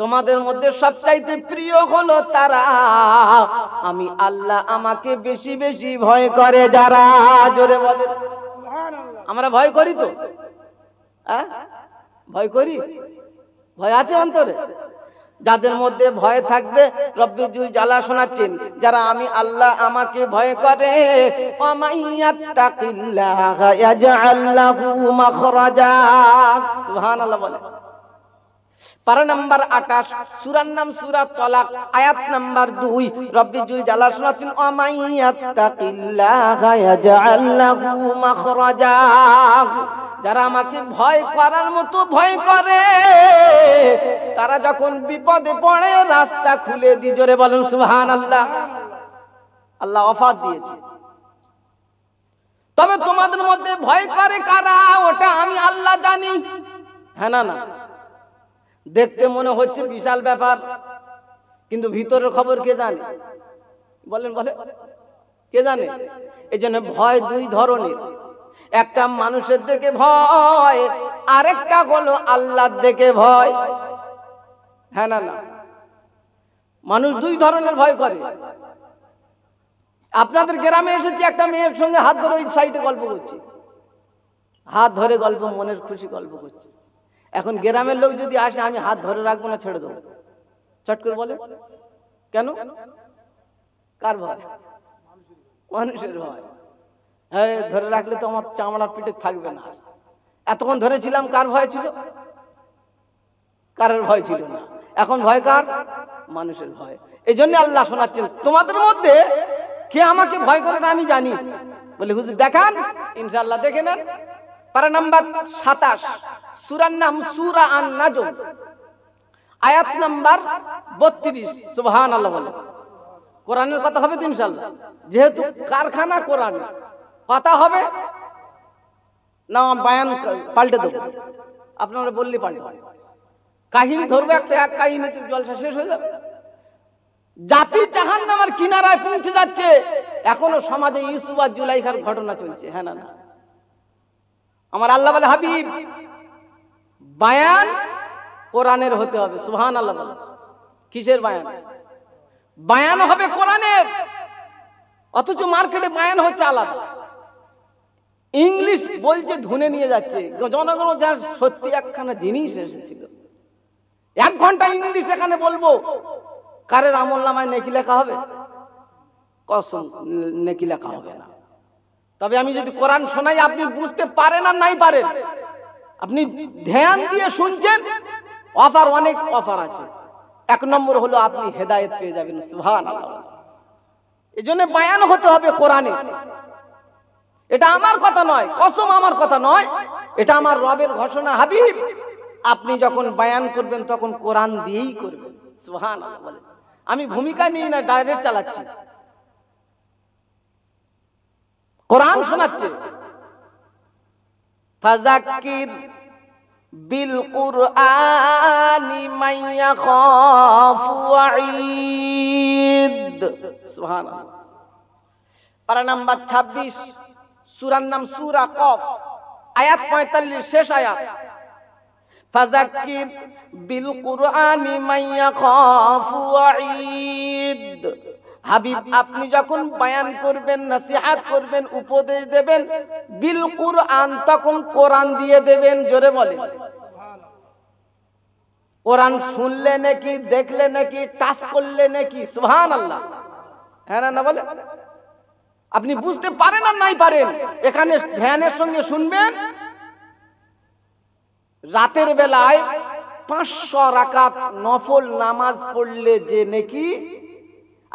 তোমাদের মধ্যে সবচাইতে প্রিয় হলো তারা আমি আল্লাহ আমাকে বেশি বেশি ভয় করে যারা জোরে বলে আমরা ভয় করি তো ভয় করি ভয় আছে অন্তরে যাদের মধ্যে ভয় থাকবে রব্বিজুল জ্বালা শোনাচ্ছেন যারা আমি আল্লাহ আমাকে ভয় করে সুবহানাল্লাহ বলে পার নাম্বার আকাশ সুরার নাম সুরা তলাক আয়াত নাম্বার দুই রব্বি জালাল জালা অমাইয়াত্তাকিল্লাহ যারা আমাকে ভয় করার মতো ভয় করে তারা যখন বিপদে পড়ে রাস্তা খুলে দি জোরে বলেন সুবহানাল্লাহ আল্লাহ অফাত দিয়েছে তবে তোমাদের মধ্যে ভয় করে কারা ওটা আমি আল্লাহ জানি হ্যাঁ না না দেখতে মনে হচ্ছে বিশাল ব্যাপার কিন্তু ভিতরের খবর কে জানে বলেন বলে কে জানে এই জন্য ভয় দুই ধরনের একটা মানুষের দিকে ভয় আরেকটা হলো আল্লাহর দিকে ভয় হ্যাঁ না না মানুষ দুই ধরনের ভয় করে আপনাদের গ্রামে এসেছি একটা মেয়ের সঙ্গে হাত ধরে ওই সাইডে গল্প করছি হাত ধরে গল্প মনের খুশি গল্প করছি এখন গ্রামের লোক যদি আসে আমি হাত ধরে রাখবো না ছেড়ে দেবো চট করে বলে কেন কার ভয় মানুষের ভয় হ্যাঁ ধরে রাখলে তো আমার চামড়া পিঠে থাকবে না এতক্ষণ ধরেছিলাম কার ভয় ছিল কারের ভয় ছিল না এখন ভয় কার মানুষের ভয় এই জন্য আল্লাহ শোনাচ্ছেন তোমাদের মধ্যে কে আমাকে ভয় করে না আমি জানি বলে হুজুর দেখান ইনশাল্লাহ দেখে নেন পারা নাম্বার সাতাশ সুরার নাম সুরা আন নাজম আয়াত নাম্বার বত্রিশ আল্লাহ বলে কোরআনের কথা হবে তো ইনশাল্লাহ যেহেতু কারখানা কোরআন কথা হবে না বায়ান পাল্টে দেবো আপনারা বললি পাল্টে কাহিনী ধরবে একটা এক কাহিনীতে জলসা শেষ হয়ে যাবে জাতি চাহান নামার কিনারায় পৌঁছে যাচ্ছে এখনো সমাজে ইউসুফ আর জুলাইখার ঘটনা চলছে হ্যাঁ না না আমার আল্লাহ বলে হাবিব বায়ান কোরআনের হতে হবে সুহান আল্লাহ বলে কিসের বায়ান বায়ান হবে কোরআনের অথচ মার্কেটে বায়ান হচ্ছে আলাদা ইংলিশ বলছে ধুনে নিয়ে যাচ্ছে জনগণ যার সত্যি একখানা জিনিস এসেছিল এক ঘন্টা ইংলিশ এখানে বলবো কারের আমল নামায় নেকি লেখা হবে কসম নেকি লেখা হবে না তবে আমি যদি কোরআন শোনাই আপনি বুঝতে পারেন আর নাই পারেন আপনি ধ্যান দিয়ে শুনছেন অফার অনেক অফার আছে এক নম্বর হলো আপনি হেদায়ত পেয়ে যাবেন সুহান এই জন্য বায়ান হতে হবে কোরআনে এটা আমার কথা নয় কসম আমার কথা নয় এটা আমার রবের ঘোষণা হাবিব আপনি যখন বায়ান করবেন তখন কোরআন দিয়েই করবেন সুহান আমি ভূমিকা নিয়ে না ডাইরেক্ট চালাচ্ছি কোরআন শোনাচ্ছে ফাজাক্কির বিল কুরআনি মাইয়া খাফু সুবহানাল্লাহ নাম্বার 26 সূরার নাম সূরা কফ আয়াত 45 শেষ আয়াত ফাজাক্কির বিল কুরআনি মাইয়া খাফু ঈদ হাবিব আপনি যখন বায়ান করবেন নসিহাত করবেন উপদেশ দেবেন বিল কুরআন তখন কোরআন দিয়ে দেবেন জোরে বলে কোরআন শুনলে নাকি দেখলে নাকি টাচ করলে নাকি সুহান আল্লাহ হ্যাঁ না বলে আপনি বুঝতে পারেন আর নাই পারেন এখানে ধ্যানের সঙ্গে শুনবেন রাতের বেলায় পাঁচশো রাকাত নফল নামাজ পড়লে যে নাকি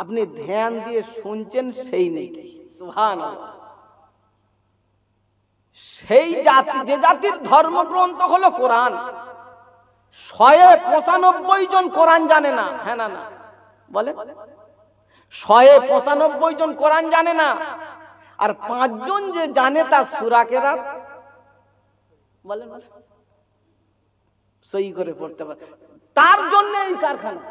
আপনি ধ্যান দিয়ে শুনছেন সেই নেকি সুহান সেই জাতি যে জাতির ধর্মগ্রন্থ হলো কোরআন শয়ে পঁচানব্বই জন কোরআন জানে না হ্যাঁ না না বলে শয়ে পঁচানব্বই জন কোরআন জানে না আর পাঁচজন যে জানে তা সুরাকে রাত বলে সই করে পড়তে পারে তার জন্য এই কারখানা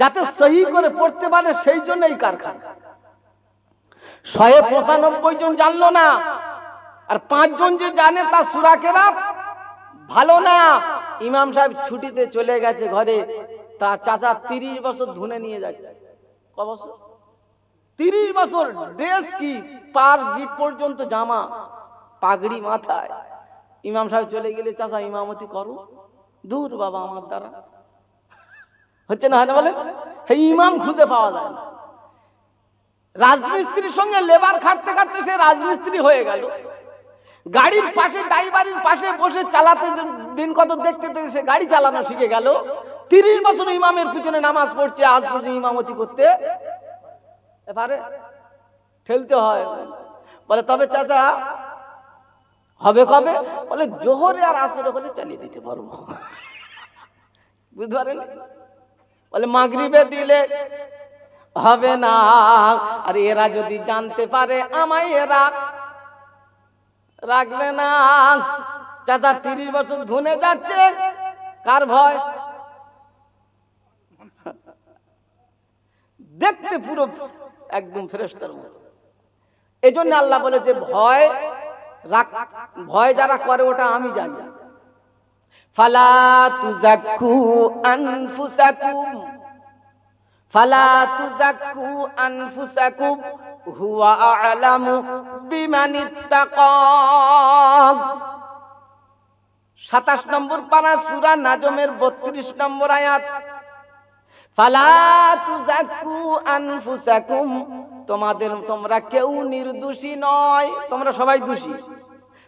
যাতে সহি করে পড়তে পারে সেই জন্য এই কারখানা শহে পঁচানব্বই জন জানলো না আর পাঁচজন যে জানে তা সুরাকেরা ভালো না ইমাম সাহেব ছুটিতে চলে গেছে ঘরে তা চাচা তিরিশ বছর ধুনে নিয়ে যাচ্ছে তিরিশ বছর ড্রেস কি পার গিট পর্যন্ত জামা পাগড়ি মাথায় ইমাম সাহেব চলে গেলে চাচা ইমামতি করো দূর বাবা আমার দ্বারা হচ্ছে না হয় বলে সেই ইমাম খুঁজে পাওয়া যায় না রাজমিস্ত্রির সঙ্গে লেবার খাটতে খাটতে সে রাজমিস্ত্রি হয়ে গেল গাড়ির পাশে ড্রাইভারের পাশে বসে চালাতে দিন কত দেখতে দেখতে সে গাড়ি চালানো শিখে গেল তিরিশ বছর ইমামের পিছনে নামাজ পড়ছে আজ পর্যন্ত ইমামতি করতে এবারে ঠেলতে হয় বলে তবে চাচা হবে কবে বলে জোহরে আর আসরে হলে চালিয়ে দিতে পারবো বুঝতে পারেন বলে মাগরিবে দিলে হবে না আর এরা যদি জানতে পারে আমায় এরা রাখবে না চাচা তিরিশ বছর ধুনে যাচ্ছে কার ভয় দেখতে পুরো একদম ফেরেস্তার মতো এই জন্য আল্লাহ বলেছে ভয় রাখ ভয় যারা করে ওটা আমি জানি সাতাশ আনফুসাকুম ফালা হুয়া আলামু নম্বর পারা সুরা নাজমের বত্রিশ নম্বর আয়াত ফালা তুজাক্কু আনফুসাকুম তোমাদের তোমরা কেউ নির্দোষী নয় তোমরা সবাই দোষী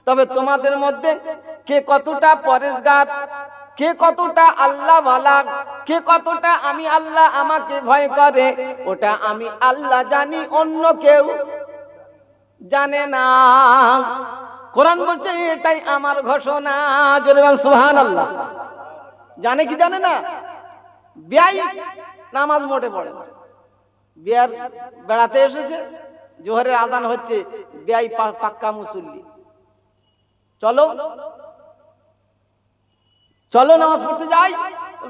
তবে তোমাদের মধ্যে কে কতটা পরেশগার কে কতটা আল্লাহ ভালা কে কতটা আমি আল্লাহ আমাকে ভয় করে ওটা আমি আল্লাহ জানি অন্য কেউ জানে না কোরআন বলছে এটাই আমার ঘোষণা সুহান আল্লাহ জানে কি জানে না বিয়াই নামাজ মোটে পড়ে না বিয়ার বেড়াতে এসেছে জোহরের আজান হচ্ছে বিয়াই পাক্কা মুসল্লি চলো চলো নামাজ পড়তে যাই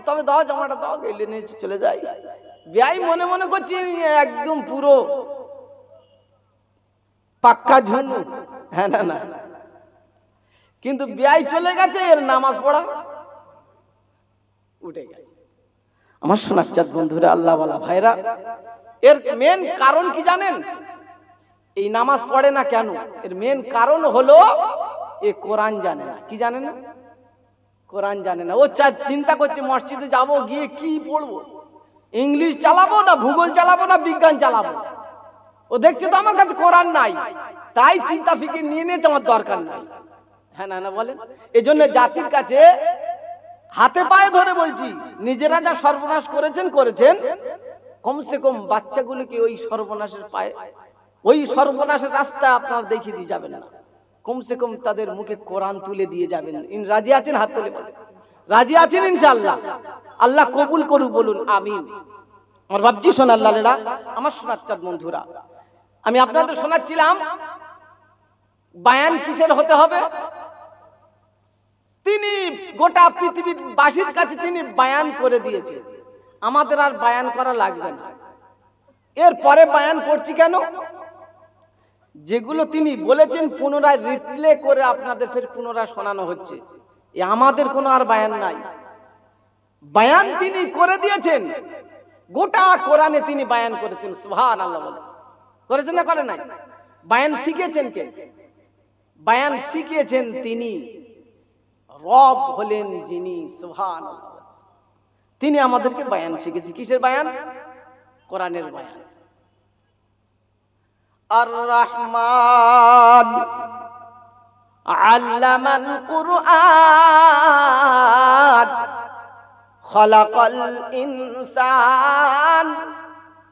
তবে দাও জামাটা দাও গেলে নিয়ে চলে যাই ব্যয় মনে মনে করছি একদম পুরো পাক্কা ঝুনু হ্যাঁ না না কিন্তু ব্যয় চলে গেছে এর নামাজ পড়া উঠে গেছে আমার সোনাচ্চাঁদ বন্ধুরা আল্লাহ বলা ভাইরা এর মেন কারণ কি জানেন এই নামাজ পড়ে না কেন এর মেন কারণ হলো এ কোরআন জানে না কি জানে না কোরআন জানে না ও চিন্তা করছে মসজিদে যাব গিয়ে কি পড়বো ইংলিশ চালাবো না ভূগোল চালাবো না বিজ্ঞান চালাবো ও দেখছে তো আমার কাছে কোরআন নাই তাই চিন্তা ফিকির নিয়ে নিয়েছে আমার দরকার নাই হ্যাঁ না না বলেন এই জন্য জাতির কাছে হাতে পায়ে ধরে বলছি নিজেরা যা সর্বনাশ করেছেন করেছেন কমসে কম বাচ্চাগুলোকে ওই সর্বনাশের পায়ে ওই সর্বনাশের রাস্তা আপনার দেখিয়ে দিয়ে যাবেন না কমসে কম তাদের মুখে কোরআন তুলে দিয়ে যাবেন ইন রাজি আছেন হাত তুলে বলেন রাজি আছেন ইনশাল্লাহ আল্লাহ কবুল করুক বলুন আমি আমার ভাবছি সোনার লালেরা আমার সোনার চাঁদ বন্ধুরা আমি আপনাদের শোনাচ্ছিলাম বায়ান কিসের হতে হবে তিনি গোটা পৃথিবীর বাসীর কাছে তিনি বায়ান করে দিয়েছে আমাদের আর বায়ান করা লাগবে না এর পরে বায়ান করছি কেন যেগুলো তিনি বলেছেন পুনরায় রিপ্লে করে আপনাদের ফের পুনরায় শোনানো হচ্ছে এ আমাদের কোনো আর বায়ান নাই বায়ান তিনি করে দিয়েছেন গোটা কোরআনে তিনি বায়ান করেছেন সুহান আল্লাহ বলে করেছেন না করে নাই বায়ান শিখেছেন কে বায়ান শিখিয়েছেন তিনি রব হলেন যিনি সুহান তিনি আমাদেরকে বায়ান শিখেছেন কিসের বায়ান কোরআনের বায়ান الرحمن علم القرآن خلق الإنسان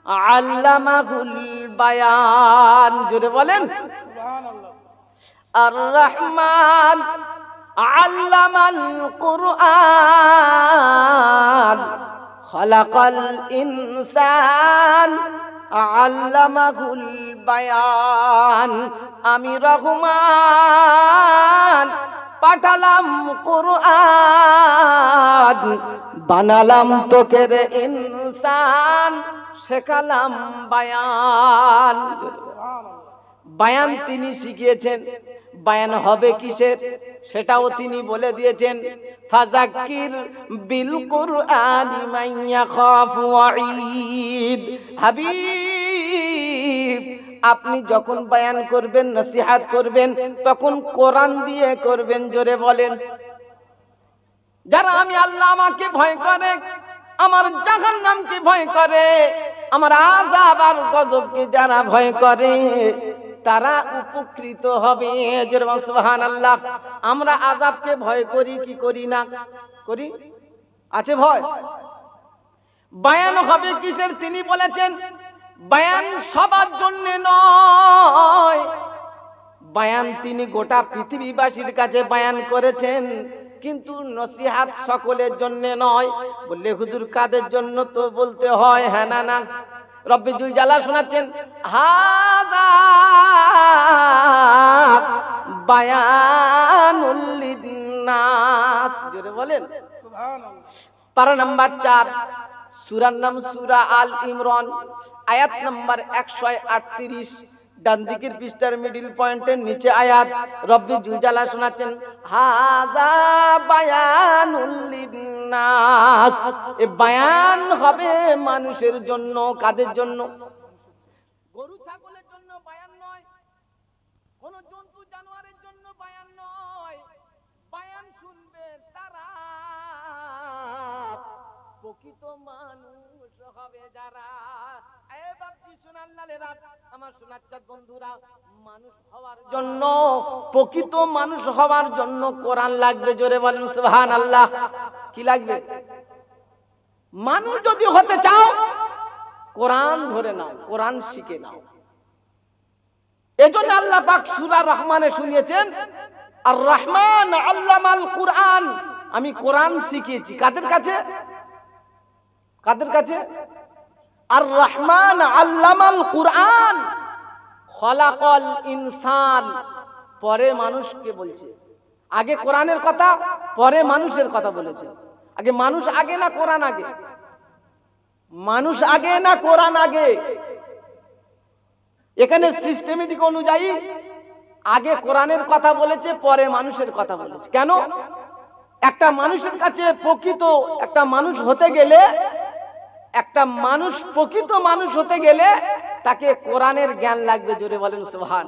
علمه البيان جري বলেন الرحمن علم القرآن خلق الإنسان علمه البيان বায়ান আমি রহমান পাঠালাম কোরআন বানালাম তোকে রে ইনসান শেখালাম বায়ান বায়ান তিনি শিখিয়েছেন বায়ান হবে কিসের সেটাও তিনি বলে দিয়েছেন ফাজাকির বিল কুরআন মাইয়া খাফু ওয়াইদ হাবিব আপনি যখন বয়ান করবেন নসিহাত করবেন তখন কোরআন দিয়ে করবেন জোরে বলেন যারা আমি আল্লাহ আমাকে ভয় করে আমার জাহান নামকে ভয় করে আমার আজাব আর গজবকে যারা ভয় করে তারা উপকৃত হবে আল্লাহ আমরা আজাবকে ভয় করি কি করি না করি আছে ভয় বায়ান হবে কিসের তিনি বলেছেন বায়ান সবার জন্য নয় বায়ান তিনি গোটা পৃথিবীবাসীর কাছে বায়ান করেছেন কিন্তু নসিহাত সকলের জন্য নয় বললে হুজুর কাদের জন্য তো বলতে হয় হ্যাঁ না না রব্বিজুল জালা শোনাচ্ছেন হাদা বায়ানুল জোরে বলেন পার পারা নাম্বার চার সুরার নাম সুরা আল ইমরান আয়াত নাম্বার একশো আটত্রিশ ডান দিকের পৃষ্ঠার মিডিল পয়েন্টের নিচে আয়াত রব্বি জুজালা শোনাচ্ছেন হাজা বায়ান হবে মানুষের জন্য কাদের জন্য প্রকৃত মানুষ হবে যারা এ সোনার আমার সোনার চাঁদ বন্ধুরা মানুষ হওয়ার জন্য প্রকৃত মানুষ হওয়ার জন্য কোরআন লাগবে জোরে বলেন সুহান আল্লাহ কি লাগবে মানুষ যদি হতে চাও কোরআন ধরে নাও কোরআন শিখে নাও এজন্য আল্লাহ পাক সুরা রহমানে শুনিয়েছেন আর রহমান আল্লামাল কোরআন আমি কোরআন শিখিয়েছি কাদের কাছে কাদের কাছে আর রহমান আল্লামাল কুরআন খলাকল ইনসান পরে মানুষকে বলছে আগে কোরআনের কথা পরে মানুষের কথা বলেছে আগে মানুষ আগে না কোরআন আগে মানুষ আগে না কোরআন আগে এখানে সিস্টেমেটিক অনুযায়ী আগে কোরআনের কথা বলেছে পরে মানুষের কথা বলেছে কেন একটা মানুষের কাছে প্রকৃত একটা মানুষ হতে গেলে একটা মানুষ প্রকৃত মানুষ হতে গেলে তাকে কোরআনের জ্ঞান লাগবে জোরে বলেন সোহান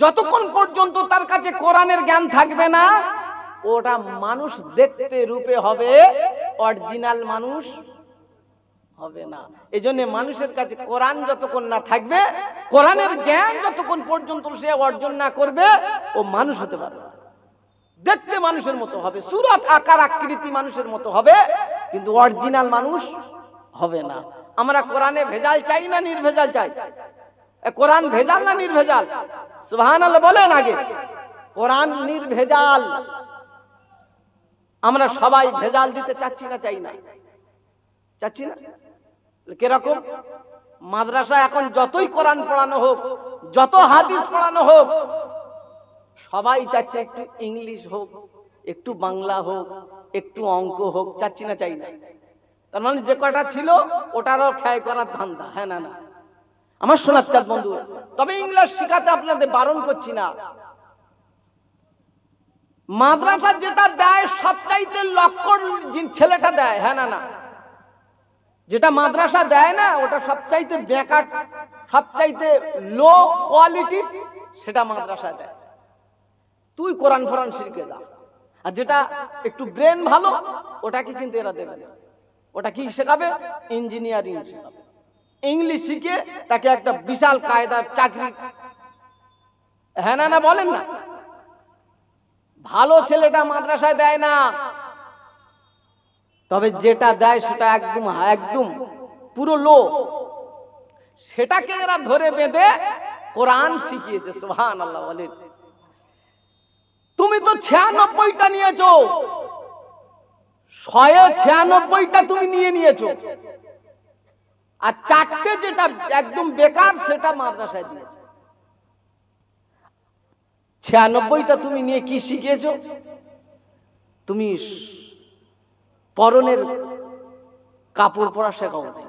যতক্ষণ পর্যন্ত তার কাছে কোরআনের জ্ঞান থাকবে না ওটা মানুষ দেখতে রূপে হবে অরিজিনাল মানুষ হবে না এই জন্য মানুষের কাছে কোরআন যতক্ষণ না থাকবে কোরআনের জ্ঞান যতক্ষণ পর্যন্ত সে অর্জন না করবে ও মানুষ হতে পারবে দেখতে মানুষের মতো হবে সুরত আকার আকৃতি মানুষের মতো হবে কিন্তু অরিজিনাল মানুষ হবে না আমরা কোরআনে ভেজাল চাই না নির্ভেজাল চাই কোরআন ভেজাল না নির্ভেজাল সুহান বলেন আগে কোরআন নির্ভেজাল আমরা সবাই ভেজাল দিতে চাচ্ছি না চাই না চাচ্ছি না কিরকম মাদ্রাসা এখন যতই কোরআন পড়ানো হোক যত হাদিস পড়ানো হোক সবাই চাচ্ছে একটু ইংলিশ হোক একটু বাংলা হোক একটু অঙ্ক হোক চাচ্ছি না চাই না তার মানে যে কটা ছিল ওটারও ক্ষয় করার ধান্দা হ্যাঁ না না আমার শোনার চাল বন্ধু তবে ইংলিশ শিখাতে আপনাদের বারণ করছি না মাদ্রাসা যেটা দেয় সবচাইতে লক্ষণ ছেলেটা দেয় হ্যাঁ না না যেটা মাদ্রাসা দেয় না ওটা সবচাইতে বেকার সবচাইতে লো কোয়ালিটির সেটা মাদ্রাসা দেয় তুই কোরআন ফোরান শিখে যা আর যেটা একটু ব্রেন ভালো ওটাকে কিন্তু এরা দেবে না ওটা কি শেখাবে ইঞ্জিনিয়ারিং শেখাবে ইংলিশ শিখে তাকে একটা বিশাল কায়দার চাকরি হ্যাঁ না না বলেন না ভালো ছেলেটা মাদ্রাসায় দেয় না তবে যেটা দেয় সেটা একদম একদম পুরো লো সেটাকে এরা ধরে বেঁধে কোরআন শিখিয়েছে সোহান আল্লাহ বলেন তুমি তো ছিয়ানব্বইটা নিয়েছো ছয়ে ছিয়ানব্বইটা তুমি নিয়ে নিয়েছো আর চারটে যেটা একদম বেকার সেটা মাদ্রাসায় দিয়েছে ছিয়ানব্বইটা তুমি নিয়ে কি শিখেছো তুমি পরনের কাপড় পরা শেখাও নাই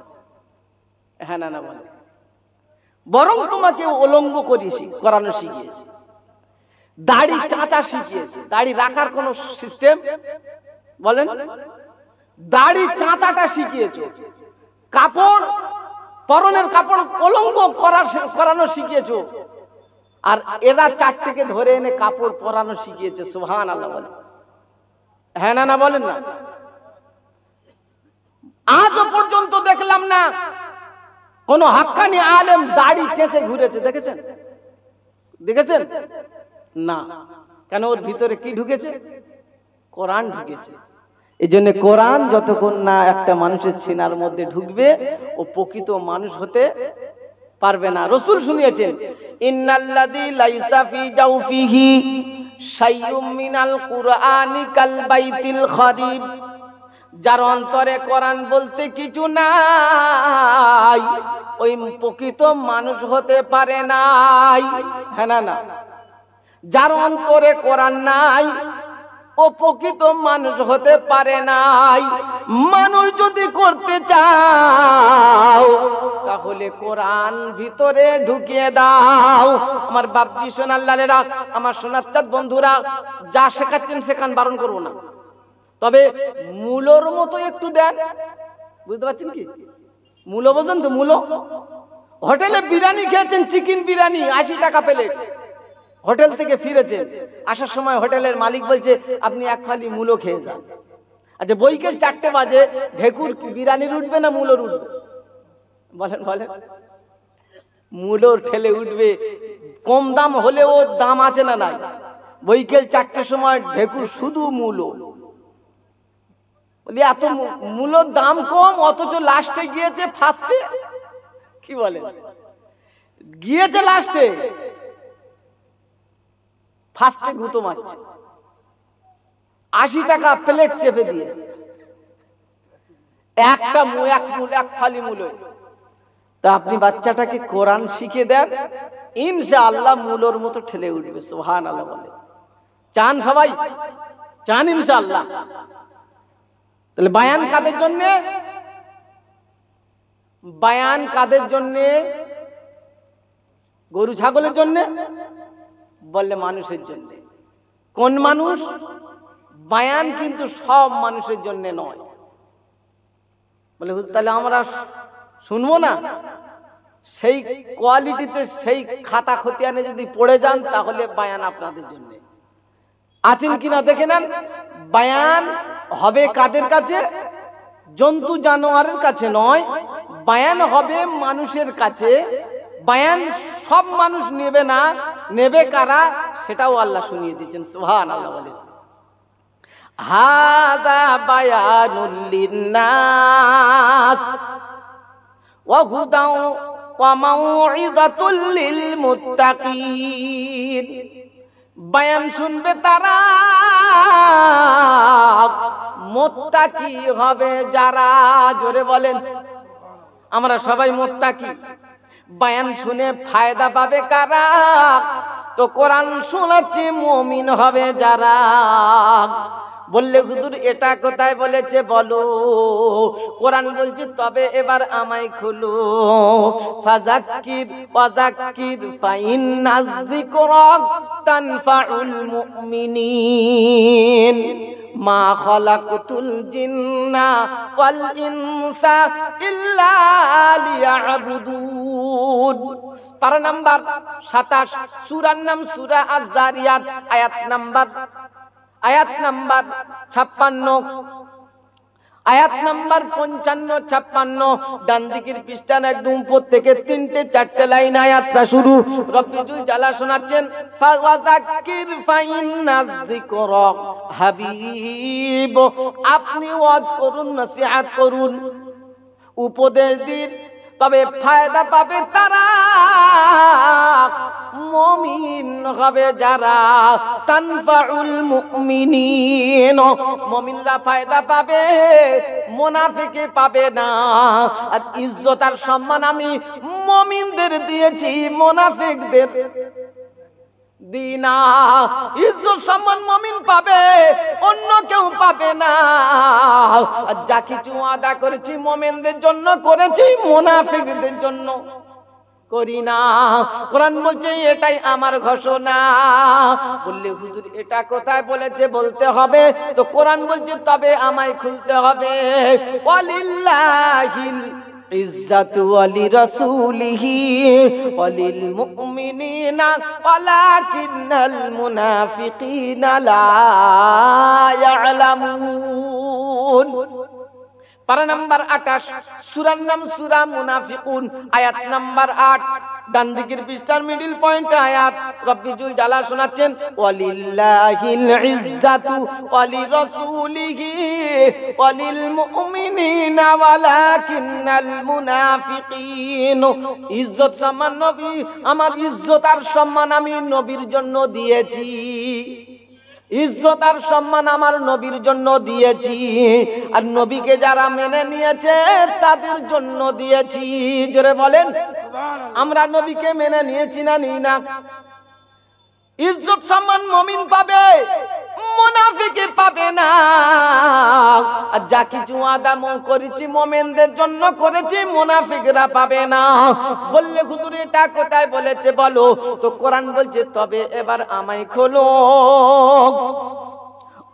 হ্যাঁ না না বলে মানে। বরং তোমাকে অলঙ্গ করিয়েছি করানো শিখিয়েছি দাড়ি চাঁচা শিখিয়েছে দাড়ি রাখার কোনো সিস্টেম বলেন দাড়ি চাঁচাটা শিখিয়েছ কাপড় পরনের কাপড় কলঙ্গ করানো শিখিয়েছ আর এরা চারটিকে ধরে এনে কাপড় পরানো শিখিয়েছে সুহান আল্লাহ বলেন হ্যাঁ না না বলেন না আজও পর্যন্ত দেখলাম না কোন হাক্কানি আলেম দাড়ি চেঁচে ঘুরেছে দেখেছেন দেখেছেন না কেন ওর ভিতরে কি ঢুকেছে কোরআন ঢুকেছে এই জন্য কোরআন যতক্ষণ না একটা মানুষের সিনার মধ্যে ঢুকবে ও প্রকৃত মানুষ হতে পারবে না রসুল শুনিয়েছেন ইন্নাল্লাদি লাইসাফি জাউফিহি শাইয়ুম মিনাল কুরআনি কাল বাইতিল খরিব যার অন্তরে কোরআন বলতে কিছু নাই ওই প্রকৃত মানুষ হতে পারে নাই হ্যাঁ না না যার অন্তরে কোরআন নাই অপকৃত মানুষ হতে পারে নাই মানুষ যদি করতে চাও তাহলে কোরআন ভিতরে ঢুকিয়ে দাও আমার বাপজি সোনার লালেরা আমার সোনার চাঁদ বন্ধুরা যা শেখাচ্ছেন সেখান বারণ করবো না তবে মূলর মতো একটু দেন বুঝতে পারছেন কি মূল বোঝেন তো মূল হোটেলে বিরিয়ানি খেয়েছেন চিকেন বিরিয়ানি আশি টাকা প্লেট হোটেল থেকে ফিরেছে আসার সময় হোটেলের মালিক বলছে আপনি এক ফালি মূলো খেয়ে যান আচ্ছা বৈকেল চারটে বাজে ঢেকুর বিরানির উঠবে না মূলোর উঠবে বলেন বলেন মূলোর ঠেলে উঠবে কম দাম হলেও দাম আছে না নাই বৈকেল চারটের সময় ঢেকুর শুধু মূলো বলি এত মূলোর দাম কম অথচ লাস্টে গিয়েছে ফার্স্টে কি বলে গিয়েছে লাস্টে ফার্স্টে ঘুতো মারছে আশি টাকা প্লেট চেপে দিয়ে একটা মুখ এক মুল এক ফালি মূল তা আপনি বাচ্চাটাকে কোরআন শিখে দেন ইনশা আল্লাহ মূলর মতো ঠেলে উঠবে সোহান আল্লাহ বলে চান সবাই চান ইনশা আল্লাহ তাহলে বায়ান কাদের জন্য বায়ান কাদের জন্য গরু ছাগলের জন্য বললে মানুষের জন্য কোন মানুষ বায়ান কিন্তু সব মানুষের জন্য নয় বলে তাহলে আমরা শুনবো না সেই কোয়ালিটিতে সেই খাতা খতিয়ানে যদি পড়ে যান তাহলে বায়ান আপনাদের জন্য আছেন কিনা দেখে নেন বায়ান হবে কাদের কাছে জন্তু জানোয়ারের কাছে নয় বায়ান হবে মানুষের কাছে বায়ান সব মানুষ নেবে না নেবে কারা সেটাও আল্লাহ শুনিয়ে দিচ্ছেন সুহান আল্লাহ বলে হাদা বায়ানুল্লিন্নাস বায়ান শুনবে তারা কি হবে যারা জোরে বলেন আমরা সবাই মোত্তা কি বায়ান শুনে ফায়দা পাবে কারা তো কোরআন শোনাচ্ছে মমিন হবে যারা বললে হুজুর এটা কোথায় বলেছে বলো কোরআন বলছে তবে এবার আমায় খুলো ফাজাক্কির ফাজাক্কির ফাইন নাযযিকরাক তানফাউল মুমিনিন মা খলাকতুল জিন্না ওয়াল ইনসা ইল্লা লিয়াবুদুন পার নাম্বার 27 সূরার নাম সূরা আয়াত নাম্বার আয়াত নাম্বার ছাপ্পান্ন আয়াত নাম্বার পঞ্চান্ন ছাপ্পান্ন ডান দিকের পৃষ্ঠান একদম উপর থেকে তিনটে চারটে লাইন আয়াতটা শুরু রফিজুল জালা শোনাচ্ছেন ফাজাক্কির ফাইন হাবিব আপনি ওয়াজ করুন নসিহাত করুন উপদেশ দিন তবে ফায়দা পাবে তারা মমিন হবে যারা তানফাউল মুমিনিন মমিনরা ফায়দা পাবে মুনাফিকে পাবে না আর ইজ্জত আর সম্মান আমি মমিনদের দিয়েছি মুনাফিকদের দিনা ইজ্জত সম্মান মমিন পাবে অন্য কেউ পাবে না যা কিছু আদা করেছি মমিনদের জন্য করেছি মোনাফিকদের জন্য করি না কোরআন বলছে এটাই আমার ঘোষণা বললে হুজুর এটা কোথায় বলেছে বলতে হবে তো কোরআন বলছে তবে আমায় খুলতে হবে অলিল্লাহিল عزت ولرسوله وللمؤمنين ولكن المنافقين لا يعلمون পারা নাম্বার আঠাশ সুরার নাম সুরা মুনাফিকুন আয়াত নাম্বার আট ডান দিকের পৃষ্ঠার মিডিল পয়েন্ট আয়াত রব্বি জালা শোনাচ্ছেন ওয়ালিল্লাহিল ইজ্জাতু ওয়ালি রাসূলিহি ওয়ালিল মুমিনিনা ওয়ালাকিন্নাল মুনাফিকিন ইজ্জত সম্মান নবী আমার ইজ্জত আর সম্মান আমি নবীর জন্য দিয়েছি ইজ্জত আর সম্মান আমার নবীর জন্য দিয়েছি আর নবীকে যারা মেনে নিয়েছে তাদের জন্য দিয়েছি জোরে বলেন আমরা নবীকে মেনে নিয়েছি না নি না ইজ্জত সম্মান মমিন পাবে মুনাফিকে পাবে না আর যা কিছু আদা করেছি মোমেনদের জন্য করেছি মুনাফিকরা পাবে না বললে হুজুর এটা কোথায় বলেছে বলো তো কোরআন বলছে তবে এবার আমায় খোলো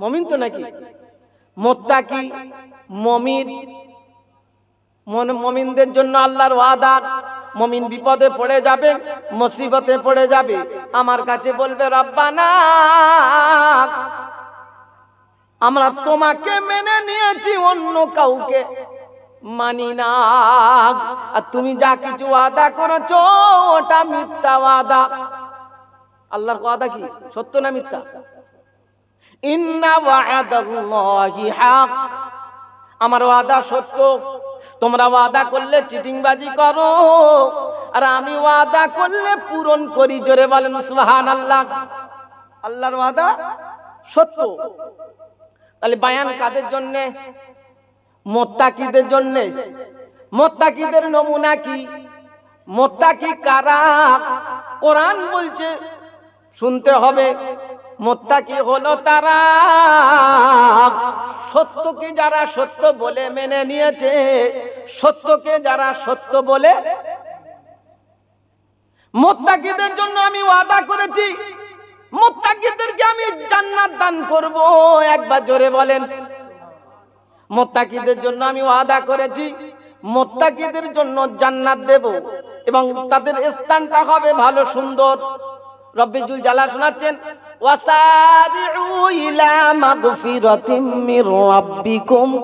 মমিন তো নাকি মোত্তা কি মমিন মমিনদের জন্য আল্লাহর ওয়াদার মমিন বিপদে পড়ে যাবে মুসিবতে পড়ে যাবে আমার কাছে বলবে রব্বানা আমরা তোমাকে মেনে নিয়েছি অন্য কাউকে মানি না আর তুমি যা কিছু আদা করেছো ওটা মিথ্যা আদা আল্লাহর কথা কি সত্য না মিথ্যা আমার ওয়াদা সত্য তোমরা ওয়াদা করলে চিটিংবাজি করো আর আমি ওয়াদা করলে পূরণ করি জোরে বলেন সুহান আল্লাহ আল্লাহর ওয়াদা সত্য তাহলে বায়ান কাদের জন্যে মোত্তাকিদের জন্যে মোত্তাকিদের নমুনা কি মোত্তাকি কারা কোরআন বলছে শুনতে হবে মোত্তাকি হলো তারা সত্যকে যারা সত্য বলে মেনে নিয়েছে সত্যকে যারা সত্য বলে মোত্তাকিদের জন্য আমি ওয়াদা করেছি মোত্তাকিদেরকে আমি জান্নাত দান করব একবার জোরে বলেন মোত্তাকিদের জন্য আমি ওয়াদা করেছি মোত্তাকিদের জন্য জান্নাত দেব এবং তাদের স্থানটা হবে ভালো সুন্দর রব্বিজুল জালা শোনাচ্ছেন وسارعوا إلى مغفرة من ربكم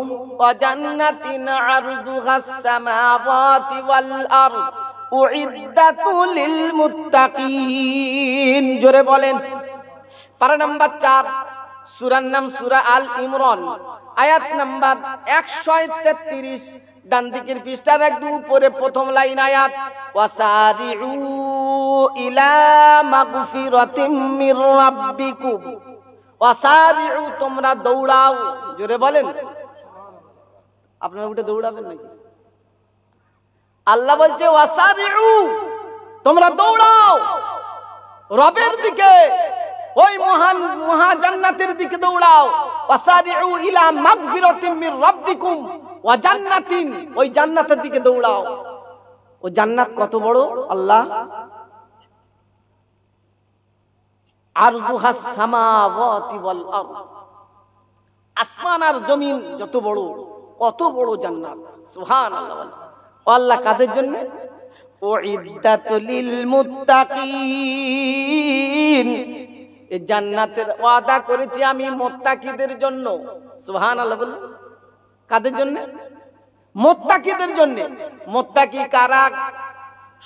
وجنة عرضها السماوات والأرض أعدت للمتقين جوري بولين পারা নাম্বার চার সুরার নাম সুরা আল ইমরান আয়াত নাম্বার একশো তেত্রিশ ডান দিকের পৃষ্ঠার একদম উপরে প্রথম লাইন আয়াত ওয়াসারিউ ইলা মাগফিরাতিম মির রাব্বিকুম ওয়াসারিউ তোমরা দৌড়াও জোরে বলেন আপনারা উঠে দৌড়াবেন নাকি আল্লাহ বলছে ওয়াসারিউ তোমরা দৌড়াও রবের দিকে ওই মহান মহাজান্নাতের দিকে দৌড়াও ওয়াসারিউ ইলা মাগফিরাতিম মির রাব্বিকুম ওয়া জান্নাতিন ওই জান্নাতের দিকে দৌড়াও ও জান্নাত কত বড় আল্লাহ আর সামাওয়াতি ওয়াল আরদ আসমান আর জমিন যত বড় কত বড় জান্নাত সুবহানাল্লাহ ও আল্লাহ কাদের জন্য ও ইদাতলিল মুত্তাকিন এই জান্নাতের ওয়াদা করেছি আমি মোত্তাকিদের জন্য সুবহানাল্লাহ বলুন কাদের জন্য মোত্তাকিদের জন্য মোত্তাকি কারা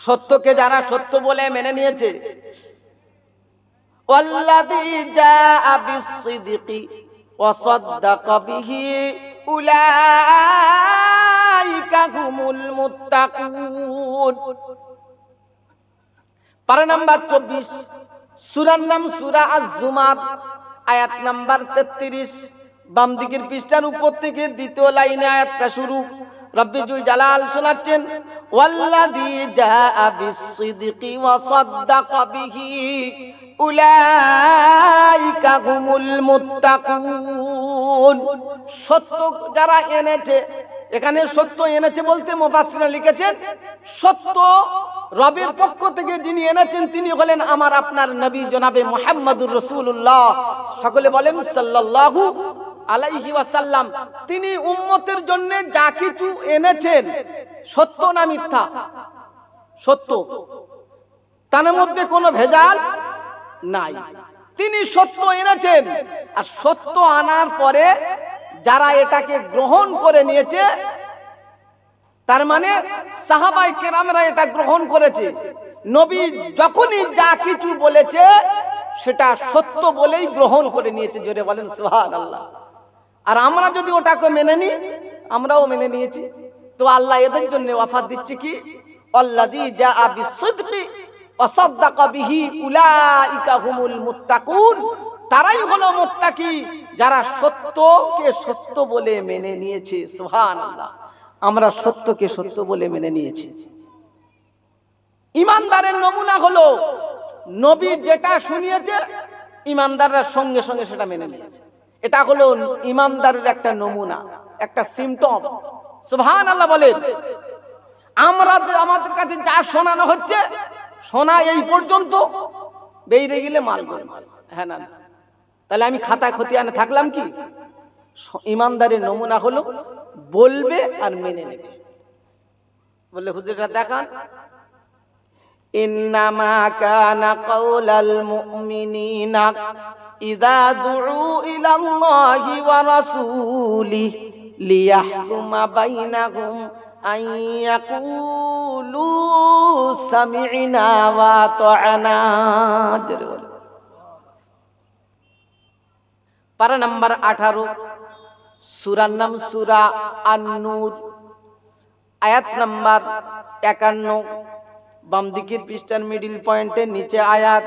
সত্যকে যারা সত্য বলে মেনে নিয়েছে চব্বিশ সুরার নাম সুরা আজ জুমার আয়াত নাম্বার তেত্রিশ বাম দিকের পৃষ্ঠার উপর থেকে দ্বিতীয় লাইনে আয়াতটা শুরু রব্বিজুল জালাল শোনাচ্ছেন ওয়াল্লাযী জাআ বিস-সিদকি ওয়া সাদ্দাকা বিহি উলাইকা হুমুল মুত্তাকুন সত্য যারা এনেছে এখানে সত্য এনেছে বলতে মুফাসসিররা লিখেছেন সত্য রবের পক্ষ থেকে যিনি এনেছেন তিনি হলেন আমার আপনার নবী জনাবে মোহাম্মদুর রসুল্লাহ সকলে বলেন সাল্লাল্লাহু আলাইহি ওয়াসাল্লাম তিনি উম্মতের জন্য যা কিছু এনেছেন সত্য না মিথ্যা সত্য তার মধ্যে কোনো ভেজাল নাই তিনি সত্য এনেছেন আর সত্য আনার পরে যারা এটাকে গ্রহণ করে নিয়েছে তার মানে সাহাবাই কেরামেরা এটা গ্রহণ করেছে নবী যখনই যা কিছু বলেছে সেটা সত্য বলেই গ্রহণ করে নিয়েছে জোরে বলেন সোহান আল্লাহ আর আমরা যদি ওটাকে মেনে নিই আমরাও মেনে নিয়েছি তো আল্লাহ এদের জন্য ওয়াফাত দিচ্ছে কি আল্লাদি যা আবি সিদ্দি অসাদ্দাকা বিহি উলাইকা হুমুল মুত্তাকুন তারাই হলো মুত্তাকি যারা সত্যকে সত্য বলে মেনে নিয়েছে সুবহানাল্লাহ আমরা সত্যকে সত্য বলে মেনে নিয়েছি ইমানদারের নমুনা হলো নবী যেটা শুনিয়েছে ইমানদাররা সঙ্গে সঙ্গে সেটা মেনে নিয়েছে এটা হলো ইমানদারের একটা নমুনা একটা সিমটম সুহান আল্লাহ বলেন আমরা আমাদের কাছে যা শোনানো হচ্ছে শোনা এই পর্যন্ত বেরিয়ে গেলে মাল হ্যাঁ না তাহলে আমি খাতা খতিয়ানে থাকলাম কি ইমানদারের নমুনা হলো বলবে আর মেনে নেবে বললে হুজুরটা দেখান ইন্নামা কানা কাউলাল মুমিনিনা ইদা দুউ ইলাল্লাহি ওয়া রাসূলি লিয়াহকুমা বাইনাহুম আন ইয়াকুলু সামি'না ওয়া আতা'না পারা নাম্বার 18 সূরার নাম সুরা আন্নুর আয়াত নাম্বার একান্ন বাম পৃষ্ঠার মিডিল পয়েন্টের নিচে আয়াত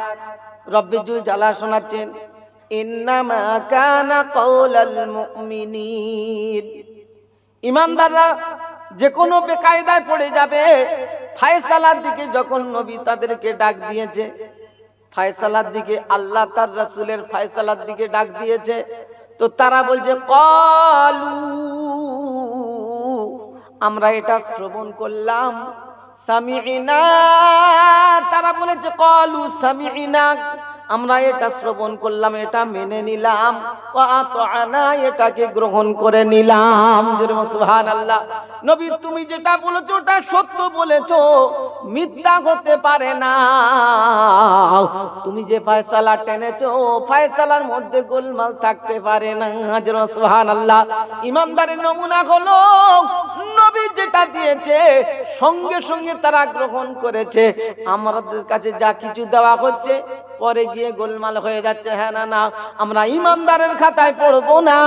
রব্বিজুল জালা শোনাচ্ছেন কানা ইমানদাররা যে কোনো বেকায়দায় পড়ে যাবে ফায়সালার দিকে যখন নবী তাদেরকে ডাক দিয়েছে ফায়সালার দিকে আল্লাহ তার রাসুলের ফায়সালার দিকে ডাক দিয়েছে তো তারা বলছে কলু আমরা এটা শ্রবণ করলাম সামিনা তারা বলেছে কলু সামিনা আমরা এটা শ্রবণ করলাম এটা মেনে নিলাম এটাকে গ্রহণ করে নিলাম সুহান আল্লাহ নবী তুমি যেটা বলেছো ওটা সত্য বলেছ মিথ্যা হতে পারে না তুমি যে ফায়সালা টেনেছ ফায়সালার মধ্যে গোলমাল থাকতে পারে না সুহান আল্লাহ ইমানদারের নমুনা হলো নবী যেটা দিয়েছে সঙ্গে সঙ্গে তারা গ্রহণ করেছে আমাদের কাছে যা কিছু দেওয়া হচ্ছে পরে গিয়ে গোলমাল হয়ে যাচ্ছে হ্যাঁ না না আমরা ইমানদারের খাতায় পড়বো না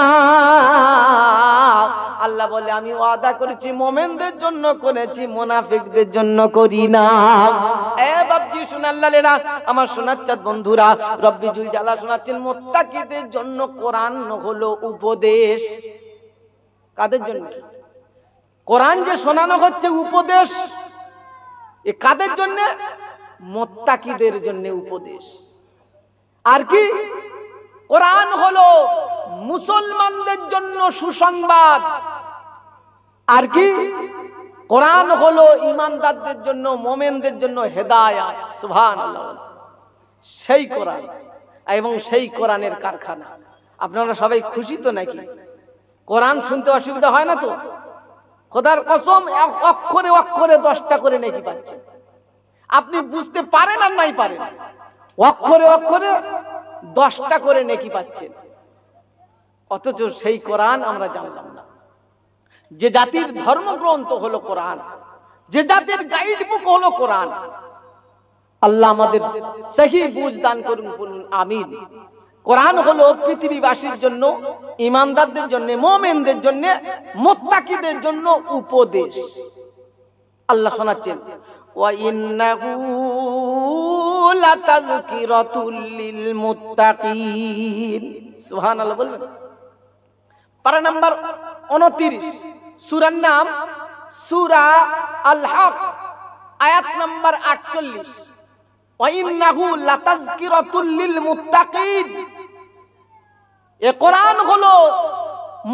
আল্লাহ বলে আমি ওয়াদা করেছি মোমেনদের জন্য করেছি মোনাফিকদের জন্য করি না এ বাপজি শোনাল্লালেরা আমার শোনাচ্ছাত বন্ধুরা রব্বি জুই জ্বালা শোনাচ্ছেন মোত্তাকিদের জন্য কোরআন হলো উপদেশ কাদের জন্য কোরআন যে শোনানো হচ্ছে উপদেশ এ কাদের জন্যে মোত্তাকিদের জন্য উপদেশ আর কি কোরআন হলো মুসলমানদের জন্য সুসংবাদ আর কি কোরআন হলো ইমানদারদের জন্য মোমেনদের জন্য হেদায়াত সুভান সেই কোরআন এবং সেই কোরআনের কারখানা আপনারা সবাই খুশি তো নাকি কোরআন শুনতে অসুবিধা হয় না তো খোদার কসম অক্ষরে অক্ষরে দশটা করে নাকি পাচ্ছে আপনি বুঝতে পারেন আর নাই পারেন অক্ষরে অক্ষরে দশটা করে নেকি পাচ্ছেন অথচ সেই কোরআন আমরা জানলাম না যে জাতির ধর্মগ্রন্থ হলো কোরআন যে জাতির গাইড বুক হলো কোরআন আল্লাহ আমাদের সেই বুঝ দান করুন বলুন আমিন কোরআন হলো পৃথিবীবাসীর জন্য ইমানদারদের জন্য মোমেনদের জন্য মোত্তাকিদের জন্য উপদেশ আল্লাহ শোনাচ্ছেন وإنه لتذكرة للمتقين سبحان الله বলবেন নাম্বার 29 সূরার নাম সূরা আল হক আয়াত নাম্বার 48 وإنه لتذكرة للمتقين এ কোরআন হলো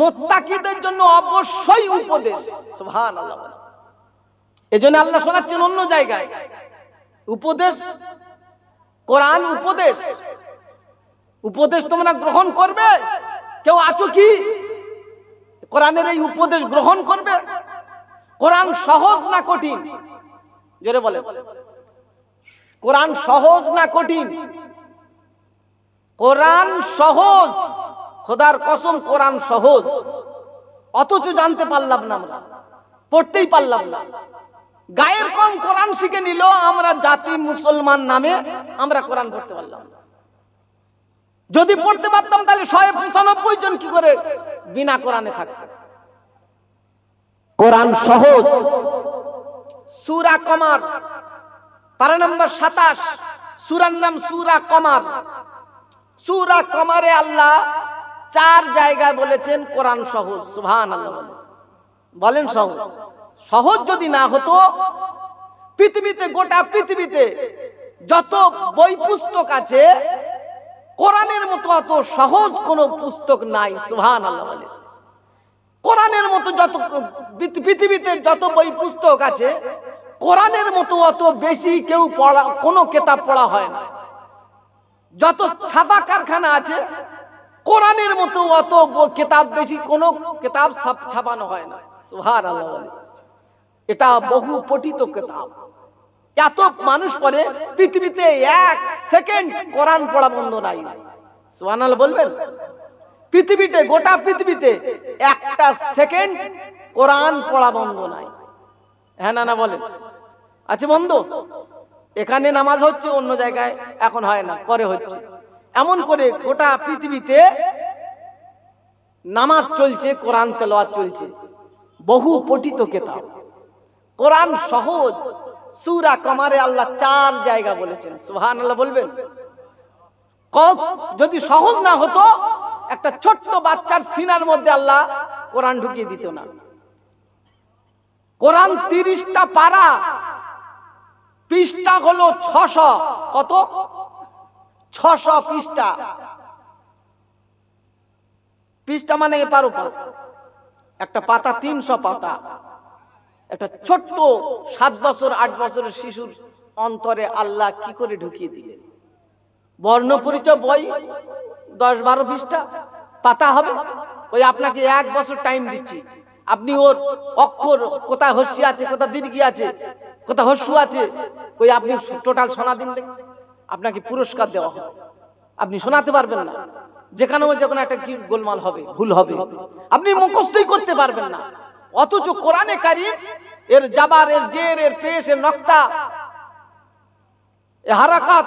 মুত্তাকিদের জন্য অবশ্যই উপদেশ সুবহানাল্লাহ এজন্য আল্লাহ শোনাচ্ছেন অন্য জায়গায় উপদেশ কোরআন উপদেশ উপদেশ তোমরা গ্রহণ করবে কেউ আছো কি কোরআনের এই উপদেশ গ্রহণ করবে কোরআন সহজ না কঠিন জোরে বলে কোরআন সহজ না কঠিন কোরআন সহজ খোদার কসম কোরআন সহজ অথচ জানতে পারলাম না আমরা পড়তেই পারলাম না গায়ের কম কোরআন শিখে নিল আমরা জাতি মুসলমান নামে আমরা কোরআন পড়তে পারলাম যদি পড়তে পারতাম তাহলে শয়ে পঁচানব্বই জন কি করে বিনা কোরআনে থাকত কোরআন সহজ সুরা কমার পারা নম্বর সাতাশ সুরার নাম সুরা কমার সুরা কমারে আল্লাহ চার জায়গায় বলেছেন কোরআন সহজ সুহান আল্লাহ বলেন সহজ সহজ যদি না হতো পৃথিবীতে গোটা পৃথিবীতে যত বই পুস্তক আছে কোরআনের মতো অত সহজ কোনো পুস্তক নাই সুহান আল্লাহ বলে কোরআনের মতো যত পৃথিবীতে যত বই পুস্তক আছে কোরআনের মতো অত বেশি কেউ পড়া কোনো কেতাব পড়া হয় না যত ছাপা কারখানা আছে কোরআনের মতো অত কেতাব বেশি কোনো কেতাব ছাপানো হয় না সুহান আল্লাহ বলে এটা বহু পঠিত কেতাব এত মানুষ পড়ে পৃথিবীতে এক সেকেন্ড কোরআন পড়া বন্ধ নাই সোয়ানাল বলবেন পৃথিবীতে গোটা পৃথিবীতে একটা সেকেন্ড কোরআন পড়া বন্ধ নাই হ্যাঁ না না বলেন আছে আচ্ছা, বন্ধ এখানে নামাজ হচ্ছে অন্য জায়গায় এখন হয় না পরে হচ্ছে এমন করে গোটা পৃথিবীতে নামাজ চলছে কোরআন তেলোয়ার চলছে বহু পঠিত কেতাব কোরআন সহজ সুরা কমারে আল্লাহ চার জায়গা বলেছেন সুহান আল্লাহ বলবেন যদি সহজ না হতো একটা ছোট্ট বাচ্চার সিনার মধ্যে আল্লাহ কোরআন ঢুকিয়ে দিত না কোরআন তিরিশটা পারা পৃষ্ঠা হলো ছশ কত ছশ পৃষ্ঠা পৃষ্ঠা মানে এপার ওপার একটা পাতা তিনশো পাতা একটা ছোট্ট সাত বছর আট বছরের শিশুর অন্তরে আল্লাহ কি করে ঢুকিয়ে দিলেন বর্ণ পরিচয় বই দশ বারো পৃষ্ঠা পাতা হবে ওই আপনাকে এক বছর টাইম দিচ্ছি আপনি ওর অক্ষর কোথায় হস্যি আছে কোথায় দীর্ঘি আছে কোথায় হস্যু আছে ওই আপনি টোটাল শোনা দিন আপনাকে পুরস্কার দেওয়া হবে আপনি শোনাতে পারবেন না যেখানেও যে কোনো একটা কি গোলমাল হবে ভুল হবে আপনি মুখস্থই করতে পারবেন না অথচ কোরআনে কারিম এর জাবার এর জের এর পেশ এর নকতা এ হারাকাত